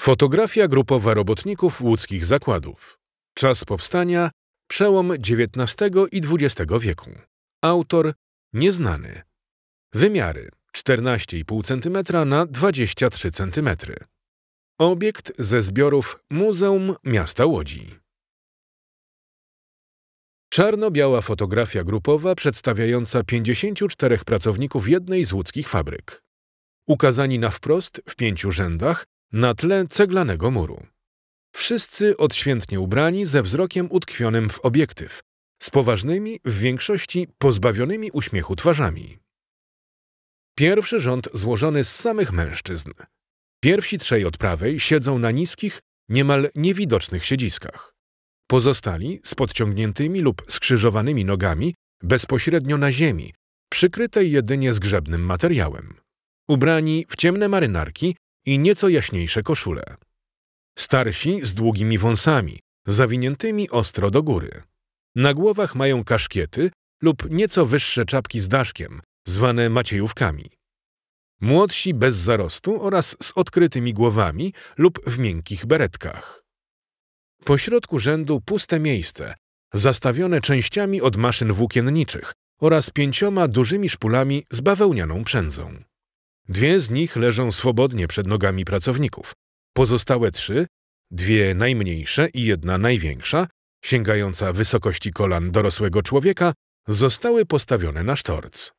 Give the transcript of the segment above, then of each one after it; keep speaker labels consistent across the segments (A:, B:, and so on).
A: Fotografia grupowa robotników łódzkich zakładów. Czas powstania przełom XIX i XX wieku. Autor nieznany. Wymiary 14,5 cm na 23 cm. Obiekt ze zbiorów Muzeum Miasta Łodzi. Czarno-biała fotografia grupowa przedstawiająca 54 pracowników jednej z łódzkich fabryk. Ukazani na wprost w pięciu rzędach na tle ceglanego muru. Wszyscy odświętnie ubrani ze wzrokiem utkwionym w obiektyw, z poważnymi, w większości pozbawionymi uśmiechu twarzami. Pierwszy rząd złożony z samych mężczyzn. Pierwsi trzej od prawej siedzą na niskich, niemal niewidocznych siedziskach. Pozostali z podciągniętymi lub skrzyżowanymi nogami bezpośrednio na ziemi, przykrytej jedynie zgrzebnym materiałem. Ubrani w ciemne marynarki i nieco jaśniejsze koszule. Starsi z długimi wąsami, zawiniętymi ostro do góry. Na głowach mają kaszkiety lub nieco wyższe czapki z daszkiem, zwane maciejówkami. Młodsi bez zarostu oraz z odkrytymi głowami lub w miękkich beretkach. Pośrodku rzędu puste miejsce, zastawione częściami od maszyn włókienniczych oraz pięcioma dużymi szpulami z bawełnianą przędzą. Dwie z nich leżą swobodnie przed nogami pracowników. Pozostałe trzy, dwie najmniejsze i jedna największa, sięgająca wysokości kolan dorosłego człowieka, zostały postawione na sztorc.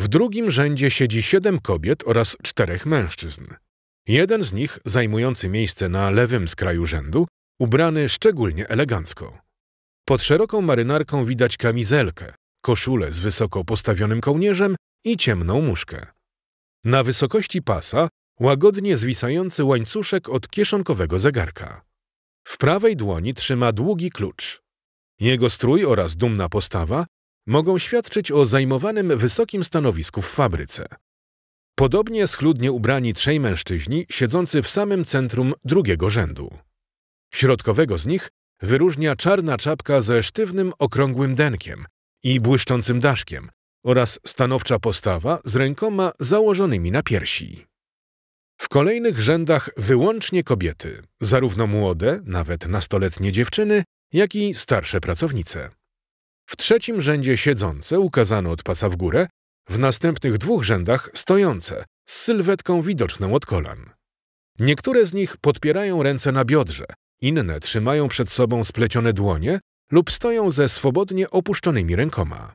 A: W drugim rzędzie siedzi siedem kobiet oraz czterech mężczyzn. Jeden z nich, zajmujący miejsce na lewym skraju rzędu, ubrany szczególnie elegancko. Pod szeroką marynarką widać kamizelkę, koszulę z wysoko postawionym kołnierzem i ciemną muszkę. Na wysokości pasa łagodnie zwisający łańcuszek od kieszonkowego zegarka. W prawej dłoni trzyma długi klucz. Jego strój oraz dumna postawa mogą świadczyć o zajmowanym wysokim stanowisku w fabryce. Podobnie schludnie ubrani trzej mężczyźni siedzący w samym centrum drugiego rzędu. Środkowego z nich wyróżnia czarna czapka ze sztywnym, okrągłym denkiem i błyszczącym daszkiem oraz stanowcza postawa z rękoma założonymi na piersi. W kolejnych rzędach wyłącznie kobiety, zarówno młode, nawet nastoletnie dziewczyny, jak i starsze pracownice. W trzecim rzędzie siedzące, ukazane od pasa w górę, w następnych dwóch rzędach stojące, z sylwetką widoczną od kolan. Niektóre z nich podpierają ręce na biodrze, inne trzymają przed sobą splecione dłonie lub stoją ze swobodnie opuszczonymi rękoma.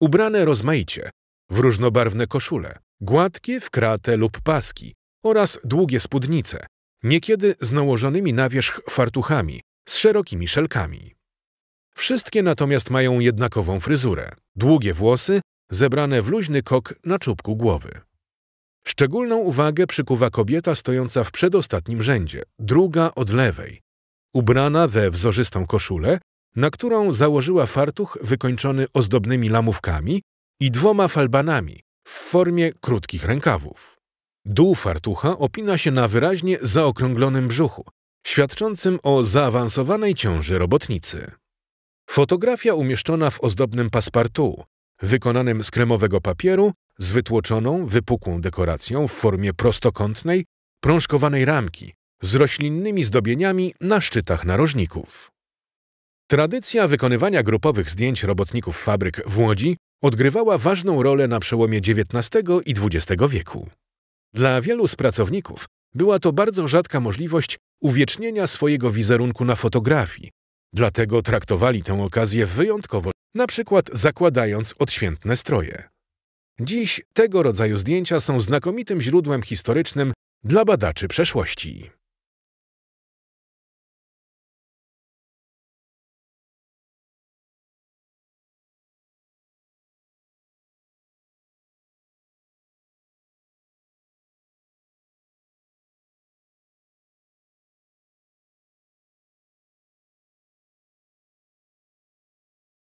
A: Ubrane rozmaicie, w różnobarwne koszule, gładkie w kratę lub paski oraz długie spódnice, niekiedy z nałożonymi na wierzch fartuchami, z szerokimi szelkami. Wszystkie natomiast mają jednakową fryzurę, długie włosy zebrane w luźny kok na czubku głowy. Szczególną uwagę przykuwa kobieta stojąca w przedostatnim rzędzie, druga od lewej, ubrana we wzorzystą koszulę, na którą założyła fartuch wykończony ozdobnymi lamówkami i dwoma falbanami w formie krótkich rękawów. Dół fartucha opina się na wyraźnie zaokrąglonym brzuchu, świadczącym o zaawansowanej ciąży robotnicy. Fotografia umieszczona w ozdobnym paspartu wykonanym z kremowego papieru z wytłoczoną, wypukłą dekoracją w formie prostokątnej, prążkowanej ramki z roślinnymi zdobieniami na szczytach narożników. Tradycja wykonywania grupowych zdjęć robotników fabryk w Łodzi odgrywała ważną rolę na przełomie XIX i XX wieku. Dla wielu z pracowników była to bardzo rzadka możliwość uwiecznienia swojego wizerunku na fotografii, dlatego traktowali tę okazję wyjątkowo na przykład zakładając odświętne stroje. Dziś tego rodzaju zdjęcia są znakomitym źródłem historycznym dla badaczy przeszłości.